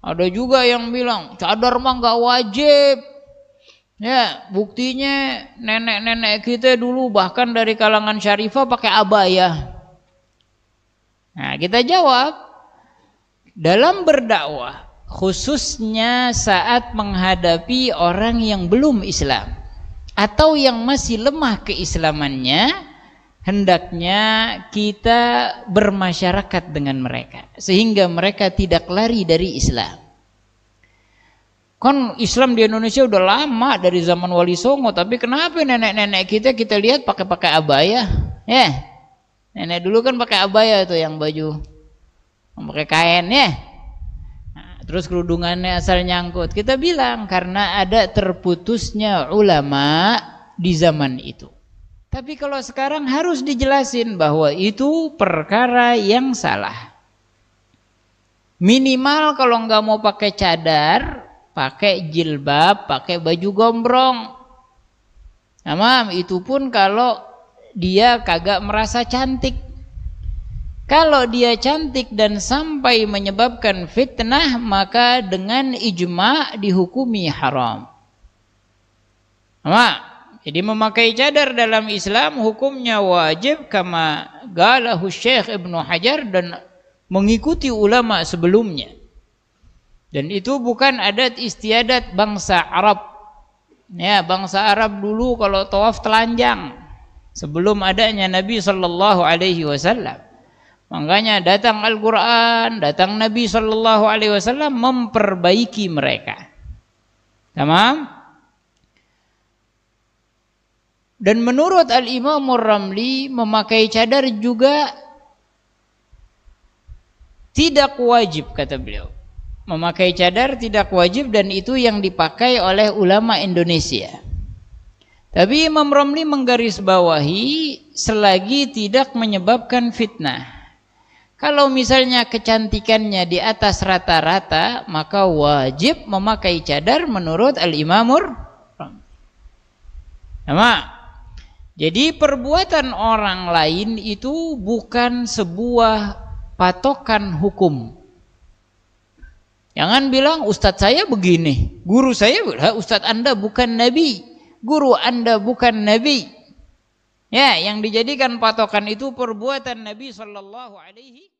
Ada juga yang bilang cadar mah nggak wajib. Ya, buktinya nenek-nenek kita dulu bahkan dari kalangan syarifah pakai abaya. Nah, kita jawab dalam berdakwah khususnya saat menghadapi orang yang belum Islam atau yang masih lemah keislamannya hendaknya kita bermasyarakat dengan mereka sehingga mereka tidak lari dari Islam. Kan Islam di Indonesia udah lama dari zaman Wali Songo, tapi kenapa nenek-nenek kita kita lihat pakai-pakai abaya? Ya. Yeah. Nenek dulu kan pakai abaya tuh yang baju pakai kain ya. Yeah. terus kerudungannya asal nyangkut. Kita bilang karena ada terputusnya ulama di zaman itu. Tapi kalau sekarang harus dijelasin bahwa itu perkara yang salah. Minimal kalau nggak mau pakai cadar, pakai jilbab, pakai baju gombrong. Nah, itu pun kalau dia kagak merasa cantik. Kalau dia cantik dan sampai menyebabkan fitnah, maka dengan ijma dihukumi haram. Nah, jadi memakai cadar dalam Islam hukumnya wajib kama galahu Syekh Ibnu Hajar dan mengikuti ulama sebelumnya. Dan itu bukan adat istiadat bangsa Arab. Ya, bangsa Arab dulu kalau tawaf telanjang sebelum adanya Nabi sallallahu alaihi wasallam. Makanya datang Al-Qur'an, datang Nabi sallallahu alaihi wasallam memperbaiki mereka. Tamam? Dan menurut Al-Imam Ramli memakai cadar juga tidak wajib kata beliau. Memakai cadar tidak wajib dan itu yang dipakai oleh ulama Indonesia. Tapi Imam Ramli menggarisbawahi selagi tidak menyebabkan fitnah. Kalau misalnya kecantikannya di atas rata-rata, maka wajib memakai cadar menurut Al-Imamur Ramli. Nama jadi perbuatan orang lain itu bukan sebuah patokan hukum. Jangan bilang ustadz saya begini, guru saya ustadz anda bukan nabi, guru anda bukan nabi. Ya, yang dijadikan patokan itu perbuatan Nabi Shallallahu Alaihi